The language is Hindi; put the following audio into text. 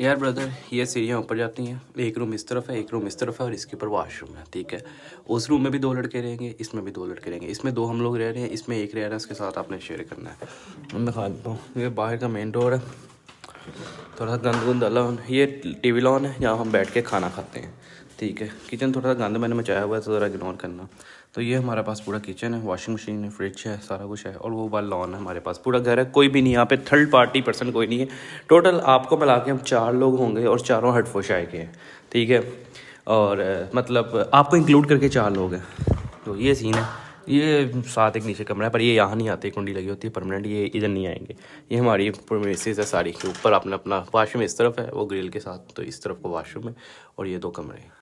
यार ब्रदर ये सीढ़ियाँ ऊपर जाती हैं एक रूम इस तरफ है एक रूम इस तरफ है और इसके ऊपर वाशरूम है ठीक है उस रूम में भी दो लड़के रहेंगे इसमें भी दो लड़के रहेंगे इसमें दो हम लोग रह रहे हैं इसमें एक रह रहा है उसके साथ आपने शेयर करना है मैं खा देता हूँ ये बाहर का मेन डोर है थोड़ा सा गंद गुंद अला ये टी वी लॉन है जहाँ हम बैठ के खाना खाते हैं ठीक है किचन थोड़ा सा गंद मैंने मचाया हुआ है तो ज़रा इग्नोर करना तो ये हमारे पास पूरा किचन है वॉशिंग मशीन है फ्रिज है सारा कुछ है और वो वाला लॉन है हमारे पास पूरा घर है कोई भी नहीं यहाँ पे थर्ड पार्टी पर्सन कोई नहीं है टोटल आपको मिला के हम चार लोग होंगे और चारों हटफोश आए के हैं ठीक है और मतलब आपको इंक्लूड करके चार लोग हैं तो ये सीन है ये साथ एक नीचे कमरा है पर ये यहाँ नहीं आते कुंडी लगी होती है परमानेंट ये इधर नहीं आएंगे ये हमारी प्रोमेसिस है सारी के ऊपर अपना अपना वाशरूम इस तरफ है वो ग्रिल के साथ तो इस तरफ को वाशरूम है और ये दो कमरे हैं